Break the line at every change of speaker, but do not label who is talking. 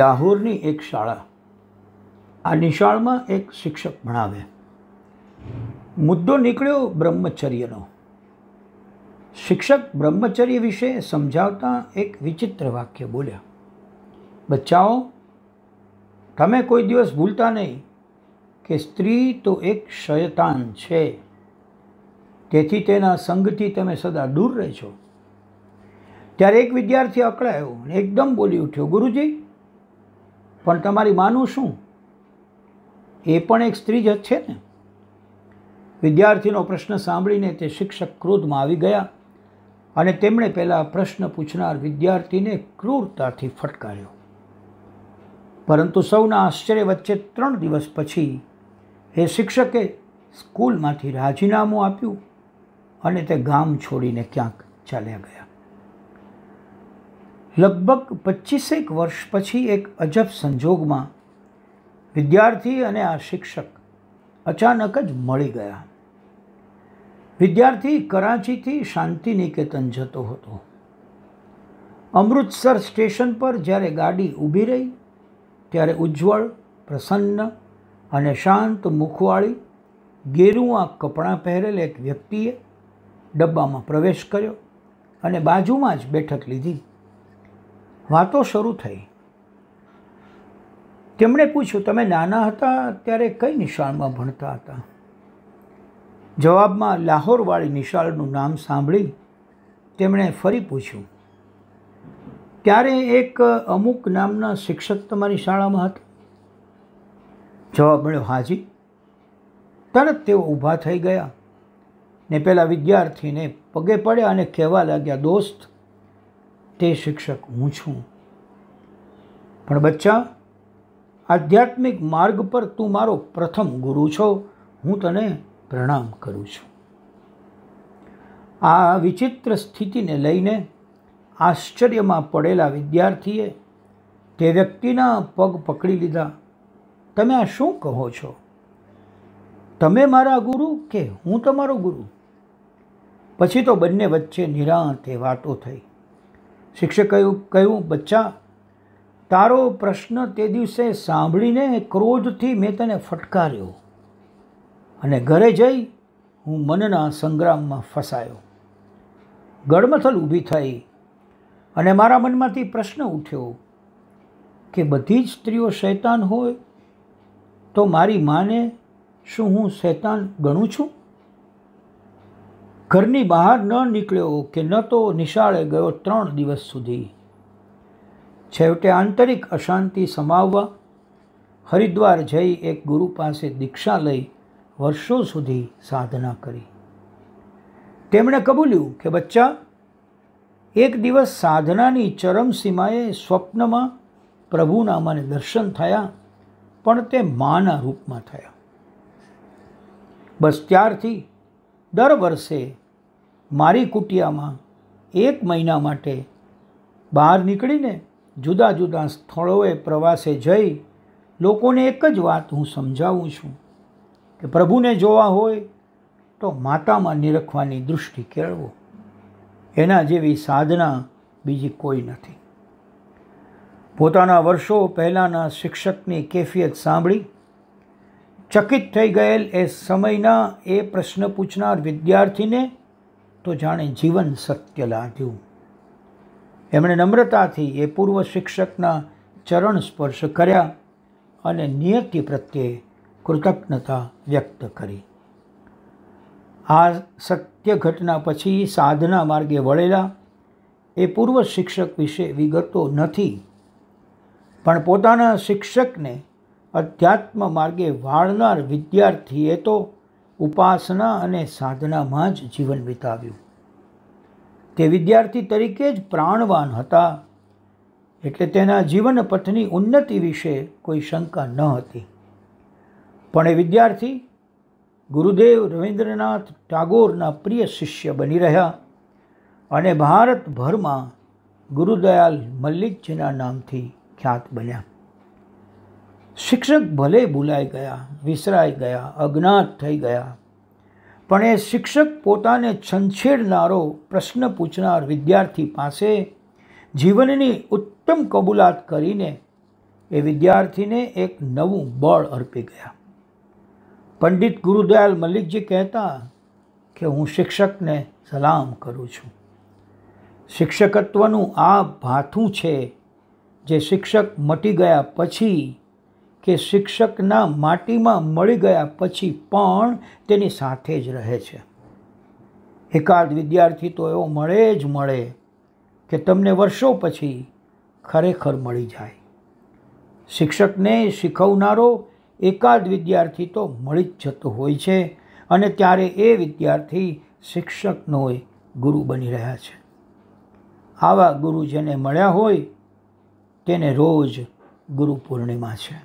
લાહોરની એક શાળા આ નિશાળમાં એક શિક્ષક ભણાવે મુદ્દો નીકળ્યો બ્રહ્મચર્યનો શિક્ષક બ્રહ્મચર્ય વિશે સમજાવતા એક વિચિત્ર વાક્ય બોલ્યા બચ્ચાઓ તમે કોઈ દિવસ ભૂલતા નહીં કે સ્ત્રી તો એક શયતાન છે તેથી તેના સંગથી તમે સદા દૂર રહેશો ત્યારે એક વિદ્યાર્થી અકળાયો અને એકદમ બોલી ઉઠ્યો ગુરુજી પણ તમારી માનું શું એ પણ એક સ્ત્રી જ છે ને વિદ્યાર્થીનો પ્રશ્ન સાંભળીને તે શિક્ષક ક્રોધમાં આવી ગયા અને તેમણે પહેલાં પ્રશ્ન પૂછનાર વિદ્યાર્થીને ક્રૂરતાથી ફટકાર્યો પરંતુ સૌના આશ્ચર્ય વચ્ચે ત્રણ દિવસ પછી એ શિક્ષકે સ્કૂલમાંથી રાજીનામું આપ્યું અને તે ગામ છોડીને ક્યાંક ચાલ્યા ગયા લગભગ પચીસેક વર્ષ પછી એક અજબ સંજોગમાં વિદ્યાર્થી અને આ શિક્ષક અચાનક જ મળી ગયા વિદ્યાર્થી કરાંચીથી શાંતિ નિકેતન જતો હતો અમૃતસર સ્ટેશન પર જ્યારે ગાડી ઊભી રહી ત્યારે ઉજ્જવળ પ્રસન્ન અને શાંત મુખવાળી ગેરુઆ કપડાં પહેરેલ એક વ્યક્તિએ ડબ્બામાં પ્રવેશ કર્યો અને બાજુમાં જ બેઠક લીધી વાતો શરૂ થઈ તેમણે પૂછ્યું તમે નાના હતા ત્યારે કઈ નિશાળમાં ભણતા હતા જવાબમાં લાહોરવાળી નિશાળનું નામ સાંભળી તેમણે ફરી પૂછ્યું ત્યારે એક અમુક નામના શિક્ષક તમારી શાળામાં હતા જવાબ મળ્યો હાજી તરત તેઓ ઊભા થઈ ગયા ને પેલા વિદ્યાર્થીને પગે પડ્યા અને કહેવા લાગ્યા દોસ્ત તે શિક્ષક હું છું પણ બચ્ચા આધ્યાત્મિક માર્ગ પર તું મારો પ્રથમ ગુરુ છો હું તને પ્રણામ કરું છું આ વિચિત્ર સ્થિતિને લઈને આશ્ચર્યમાં પડેલા વિદ્યાર્થીએ તે વ્યક્તિના પગ પકડી લીધા તમે આ શું કહો છો તમે મારા ગુરુ કે હું તમારો ગુરુ પછી તો બંને વચ્ચે નિરાંતે વાતો થઈ શિક્ષક કહ્યું કહ્યું બચ્ચા તારો પ્રશ્ન તે દિવસે સાંભળીને ક્રોધથી મેં તને ફટકાર્યો અને ઘરે જઈ હું મનના સંગ્રામમાં ફસાયો ગડમથલ ઊભી થઈ અને મારા મનમાંથી પ્રશ્ન ઉઠ્યો કે બધી જ સ્ત્રીઓ શૈતાન હોય તો મારી માને શું હું શૈતાન ગણું છું ઘરની બહાર ન નીકળ્યો કે ન તો નિશાળે ગયો ત્રણ દિવસ સુધી છેવટે આંતરિક અશાંતિ સમાવવા હરિદ્વાર જઈ એક ગુરુ પાસે દીક્ષા લઈ વર્ષો સુધી સાધના કરી તેમણે કબૂલ્યું કે બચ્ચા એક દિવસ સાધનાની ચરમસીમાએ સ્વપ્નમાં પ્રભુના મને દર્શન થયા પણ તે માના રૂપમાં થયા બસ ત્યારથી દર વર્ષે મારી કુટિયામાં એક મહિના માટે બહાર નીકળીને જુદા જુદા સ્થળોએ પ્રવાસે જઈ લોકોને એક જ વાત હું સમજાવું છું કે પ્રભુને જોવા હોય તો માતામાં નિરખવાની દૃષ્ટિ કેળવો એના જેવી સાધના બીજી કોઈ નથી પોતાના વર્ષો પહેલાંના શિક્ષકની કેફિયત સાંભળી ચકિત થઈ ગયેલ એ સમયના એ પ્રશ્ન પૂછનાર વિદ્યાર્થીને તો જાણે જીવન સત્ય લાગ્યું એમણે નમ્રતાથી એ પૂર્વ શિક્ષકના ચરણ સ્પર્શ કર્યા અને નિયતિ પ્રત્યે કૃતજ્ઞતા વ્યક્ત કરી આ સત્ય ઘટના પછી સાધના માર્ગે વળેલા એ પૂર્વ શિક્ષક વિશે વિગતો નથી પણ પોતાના શિક્ષકને અધ્યાત્મ માર્ગે વાળનાર વિદ્યાર્થીએ તો ઉપાસના અને સાધનામાં જ જીવન વિતાવ્યું તે વિદ્યાર્થી તરીકે જ પ્રાણવાન હતા એટલે તેના જીવન પથની ઉન્નતિ વિશે કોઈ શંકા ન હતી પણ એ વિદ્યાર્થી ગુરુદેવ રવિન્દ્રનાથ ટાગોરના પ્રિય શિષ્ય બની રહ્યા અને ભારતભરમાં ગુરુદયાલ મલ્લિકજીના નામથી ખ્યાત બન્યા શિક્ષક ભલે ભૂલાઈ ગયા વિસરાઈ ગયા અજ્ઞાત થઈ ગયા પણ એ શિક્ષક પોતાને છંછેડનારો પ્રશ્ન પૂછનાર વિદ્યાર્થી પાસે જીવનની ઉત્તમ કબૂલાત કરીને એ વિદ્યાર્થીને એક નવું બળ અર્પી ગયા પંડિત ગુરુદયાલ મલિકજી કહેતા કે હું શિક્ષકને સલામ કરું છું શિક્ષકત્વનું આ ભાથું છે જે શિક્ષક મટી ગયા પછી કે શિક્ષકના માટીમાં મળી ગયા પછી પણ તેની સાથે જ રહે છે એકાદ વિદ્યાર્થી તો એવો મળે જ મળે કે તમને વર્ષો પછી ખરેખર મળી જાય શિક્ષકને શીખવનારો એકાદ વિદ્યાર્થી તો મળી જ જતો હોય છે અને ત્યારે એ વિદ્યાર્થી શિક્ષકનો ગુરુ બની રહ્યા છે આવા ગુરુ જેને મળ્યા હોય તેને રોજ ગુરુ પૂર્ણિમા છે